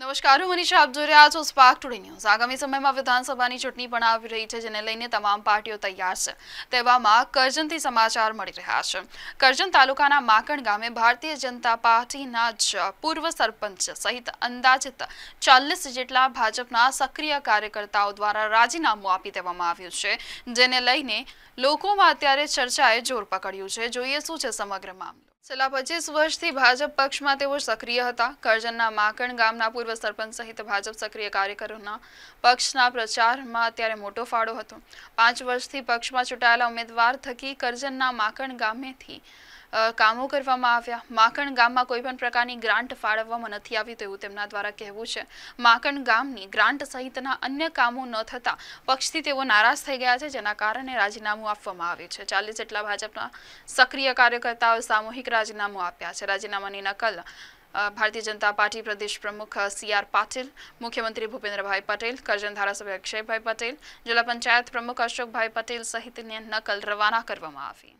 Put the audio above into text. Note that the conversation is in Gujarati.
નમસ્કાર હું મનીષા આપ જોઈ રહ્યા છો સ્પાર્ક ટુડે ન્યૂઝ આગામી સમયમાં વિધાનસભાની ચૂંટણી પણ આવી રહી છે જેને લઈને તમામ પાર્ટીઓ તૈયાર છે તેવામાં કરજણથી સમાચાર મળી રહ્યા છે કરજણ તાલુકાના માકણ ગામે ભારતીય જનતા પાર્ટીના જ પૂર્વ સરપંચ સહિત અંદાજિત ચાલીસ જેટલા ભાજપના સક્રિય કાર્યકર્તાઓ દ્વારા રાજીનામું આપી દેવામાં આવ્યું છે જેને લઈને લોકોમાં અત્યારે ચર્ચાએ જોર પકડ્યું છે જોઈએ શું છે સમગ્ર મામલો છેલ્લા પચીસ વર્ષથી ભાજપ પક્ષમાં તેઓ સક્રિય હતા કરજણના માકણ ગામના પૂર્વ સરપંચ સહિત ભાજપ સક્રિય કાર્યકરોના પક્ષના પ્રચારમાં અત્યારે મોટો ફાળો હતો પાંચ વર્ષથી પક્ષમાં ચૂંટાયેલા ઉમેદવાર થકી કરજણના માકણ ગામેથી કામો કરવામાં આવ્યા માકણ ગામમાં કોઈપણ પ્રકારની ગ્રાન્ટ ફાળવવામાં નથી આવી તેવું તેમના દ્વારા કહેવું છે માકણ ગામની ગ્રાન્ટ સહિતના અન્ય કામો ન થતાં પક્ષથી તેઓ નારાજ થઈ ગયા છે જેના કારણે રાજીનામું આપવામાં આવ્યું છે ચાલીસ જેટલા ભાજપના સક્રિય કાર્યકર્તાઓ સામૂહિક રાજીનામું આપ્યા છે રાજીનામાની નકલ ભારતીય જનતા પાર્ટી પ્રદેશ પ્રમુખ સી આર પાટીલ મુખ્યમંત્રી ભૂપેન્દ્રભાઈ પટેલ કરજણ ધારાસભ્ય અક્ષયભાઈ પટેલ જિલ્લા પંચાયત પ્રમુખ અશોકભાઈ પટેલ સહિતની નકલ રવાના કરવામાં આવી